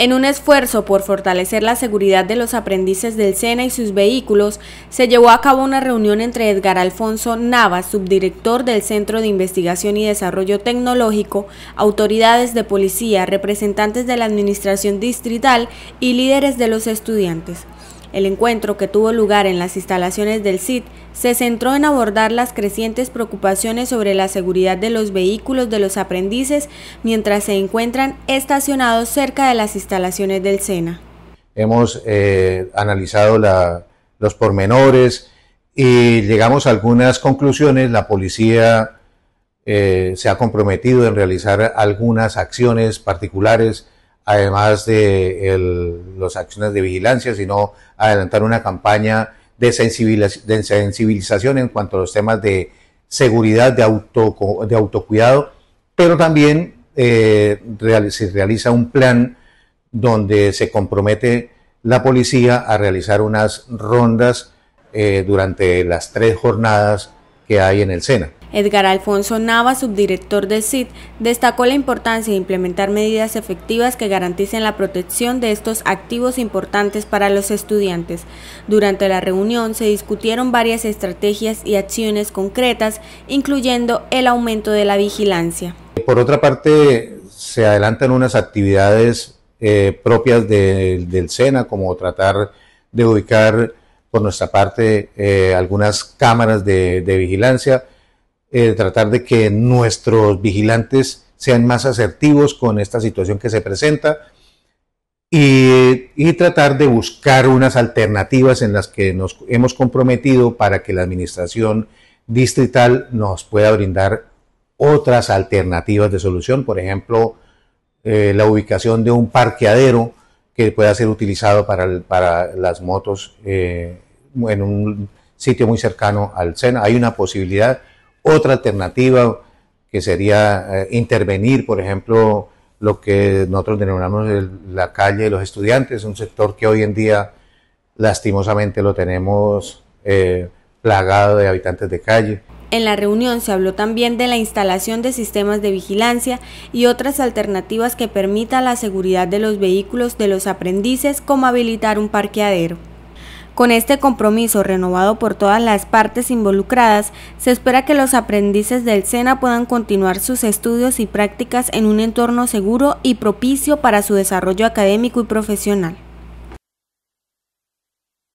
En un esfuerzo por fortalecer la seguridad de los aprendices del SENA y sus vehículos, se llevó a cabo una reunión entre Edgar Alfonso Nava, subdirector del Centro de Investigación y Desarrollo Tecnológico, autoridades de policía, representantes de la Administración Distrital y líderes de los estudiantes. El encuentro que tuvo lugar en las instalaciones del CID se centró en abordar las crecientes preocupaciones sobre la seguridad de los vehículos de los aprendices mientras se encuentran estacionados cerca de las instalaciones del SENA. Hemos eh, analizado los pormenores y llegamos a algunas conclusiones. La policía eh, se ha comprometido en realizar algunas acciones particulares además de las acciones de vigilancia, sino adelantar una campaña de, sensibilización en cuanto a los temas de seguridad, de, auto, de autocuidado, pero también eh, se realiza un plan donde se compromete la policía a realizar unas rondas eh, durante las tres jornadas que hay en el SENA. Edgar Alfonso Nava, subdirector del CID, destacó la importancia de implementar medidas efectivas que garanticen la protección de estos activos importantes para los estudiantes. Durante la reunión se discutieron varias estrategias y acciones concretas, incluyendo el aumento de la vigilancia. Por otra parte, se adelantan unas actividades eh, propias del SENA, como tratar de ubicar por nuestra parte eh, algunas cámaras de vigilancia, eh, tratar de que nuestros vigilantes sean más asertivos con esta situación que se presenta y, tratar de buscar unas alternativas en las que nos hemos comprometido para que la administración distrital nos pueda brindar otras alternativas de solución, por ejemplo, eh, la ubicación de un parqueadero que pueda ser utilizado para, las motos eh, en un sitio muy cercano al SENA. Hay una posibilidad, otra alternativa que sería eh, intervenir, por ejemplo, lo que nosotros denominamos la calle de los estudiantes, un sector que hoy en día lastimosamente lo tenemos eh, plagado de habitantes de calle. En la reunión se habló también de la instalación de sistemas de vigilancia y otras alternativas que permitan la seguridad de los vehículos de los aprendices, como habilitar un parqueadero. Con este compromiso renovado por todas las partes involucradas, se espera que los aprendices del SENA puedan continuar sus estudios y prácticas en un entorno seguro y propicio para su desarrollo académico y profesional.